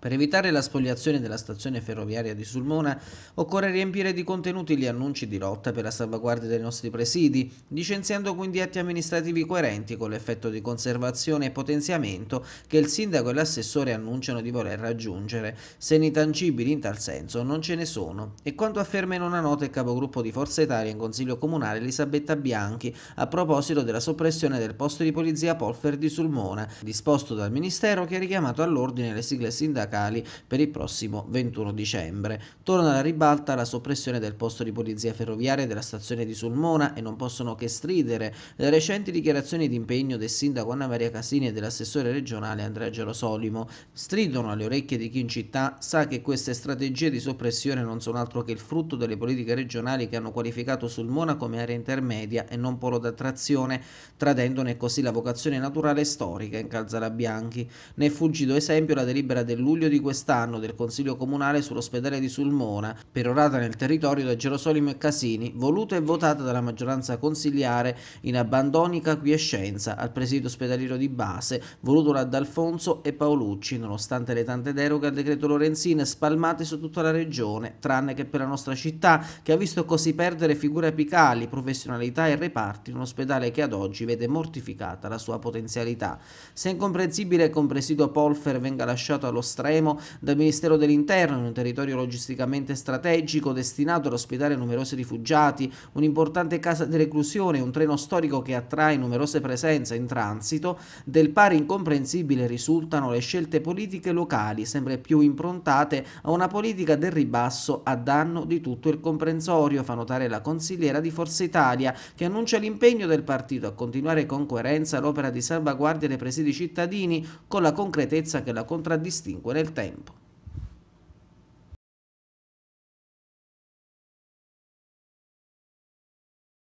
Per evitare la spogliazione della stazione ferroviaria di Sulmona occorre riempire di contenuti gli annunci di rotta per la salvaguardia dei nostri presidi, licenziando quindi atti amministrativi coerenti con l'effetto di conservazione e potenziamento che il sindaco e l'assessore annunciano di voler raggiungere. Segni tangibili in tal senso non ce ne sono. E quanto afferma in una nota il capogruppo di Forza Italia in Consiglio Comunale Elisabetta Bianchi a proposito della soppressione del posto di polizia Polfer di Sulmona, disposto dal Ministero che ha richiamato all'ordine le sigle sindacali sindacali per il prossimo 21 dicembre. Torna alla ribalta la soppressione del posto di polizia ferroviaria della stazione di Sulmona e non possono che stridere le recenti dichiarazioni di impegno del sindaco Anna Maria Casini e dell'assessore regionale Andrea Gerosolimo. Stridono alle orecchie di chi in città sa che queste strategie di soppressione non sono altro che il frutto delle politiche regionali che hanno qualificato Sulmona come area intermedia e non polo d'attrazione, tradendone così la vocazione naturale e storica in Calzala Bianchi. Nel fulgido esempio la delibera del luglio luglio di quest'anno del Consiglio Comunale sull'ospedale di Sulmona, perorata nel territorio da Gerosolimo e Casini, voluta e votata dalla maggioranza consiliare in abbandonica quiescenza al presidio ospedaliero di base, voluto da D'Alfonso e Paolucci, nonostante le tante deroghe al decreto Lorenzin spalmate su tutta la regione, tranne che per la nostra città, che ha visto così perdere figure apicali, professionalità e reparti in un ospedale che ad oggi vede mortificata la sua potenzialità. Se è incomprensibile che un presidio Polfer venga lasciato allo stress Sanremo dal Ministero dell'Interno in un territorio logisticamente strategico destinato ad ospitare numerosi rifugiati, un'importante casa di reclusione, e un treno storico che attrae numerose presenze in transito, del pari incomprensibile risultano le scelte politiche locali, sempre più improntate a una politica del ribasso a danno di tutto il comprensorio, fa notare la consigliera di Forza Italia, che annuncia l'impegno del partito a continuare con coerenza l'opera di salvaguardia dei presidi cittadini con la concretezza che la contraddistingue nel tempo.